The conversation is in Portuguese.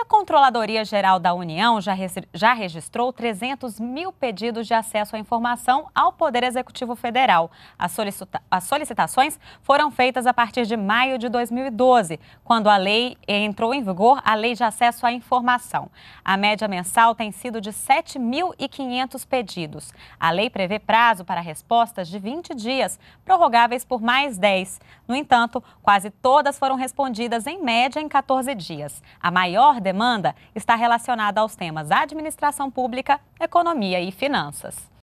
a Controladoria Geral da União já, já registrou 300 mil pedidos de acesso à informação ao Poder Executivo Federal. As, solicita as solicitações foram feitas a partir de maio de 2012, quando a lei entrou em vigor, a Lei de Acesso à Informação. A média mensal tem sido de 7.500 pedidos. A lei prevê prazo para respostas de 20 dias, prorrogáveis por mais 10. No entanto, quase todas foram respondidas em média em 14 dias. A maior demanda está relacionada aos temas administração pública, economia e finanças.